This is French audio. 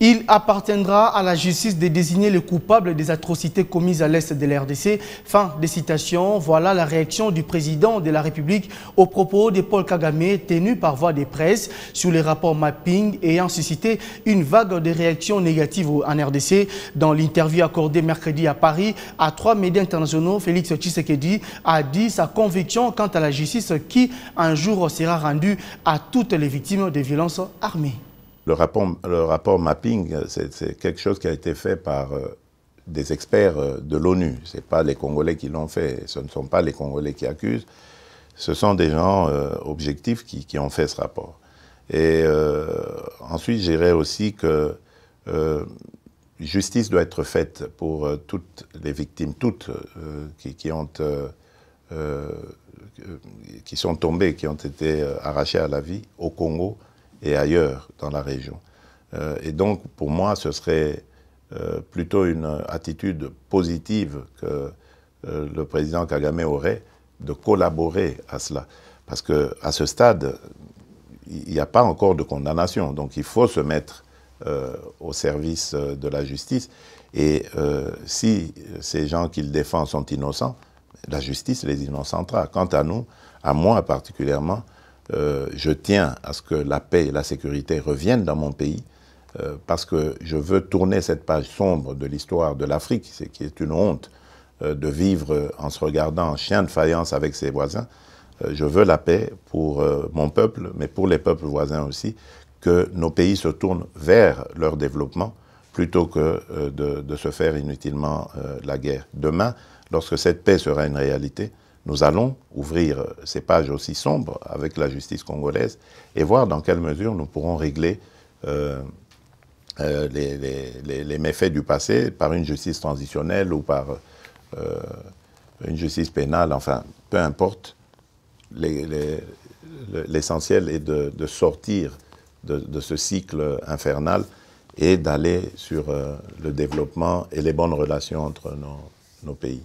Il appartiendra à la justice de désigner les coupables des atrocités commises à l'est de l'RDC. Fin des citations. Voilà la réaction du président de la République au propos de Paul Kagame tenu par voie des presse sur les rapports mapping ayant suscité une vague de réactions négatives en RDC. Dans l'interview accordée mercredi à Paris à trois médias internationaux, Félix Tshisekedi a dit sa conviction quant à la justice qui un jour sera rendue à toutes les victimes des violences armées. Le rapport, mapping, c'est quelque chose qui a été fait par euh, des experts euh, de l'ONU. Ce n'est pas les Congolais qui l'ont fait, ce ne sont pas les Congolais qui accusent. Ce sont des gens euh, objectifs qui, ont fait ce rapport. Et ensuite, je dirais aussi que justice doit être faite pour toutes les victimes, toutes qui, qui, sont tombées, qui ont été arrachées à la vie au Congo, et ailleurs dans la région. Euh, et donc, pour moi, ce serait euh, plutôt une attitude positive que euh, le président Kagame aurait de collaborer à cela. Parce qu'à ce stade, il n'y a pas encore de condamnation. Donc, il faut se mettre au service de la justice. Et si ces gens qu'il défend sont innocents, la justice les innocentera. Quant à nous, à moi particulièrement, euh, je tiens à ce que la paix et la sécurité reviennent dans mon pays, euh, parce que je veux tourner cette page sombre de l'histoire de l'Afrique, qui est une honte euh, de vivre en se regardant en chien de faïence avec ses voisins. je veux la paix pour mon peuple, mais pour les peuples voisins aussi, que nos pays se tournent vers leur développement plutôt que de, se faire inutilement la guerre. Demain, lorsque cette paix sera une réalité, nous allons ouvrir ces pages aussi sombres avec la justice congolaise et voir dans quelle mesure nous pourrons régler euh, euh, les, méfaits du passé par une justice transitionnelle ou par euh, une justice pénale, enfin, peu importe. L'essentiel est de, sortir de, ce cycle infernal et d'aller sur le développement et les bonnes relations entre nos pays.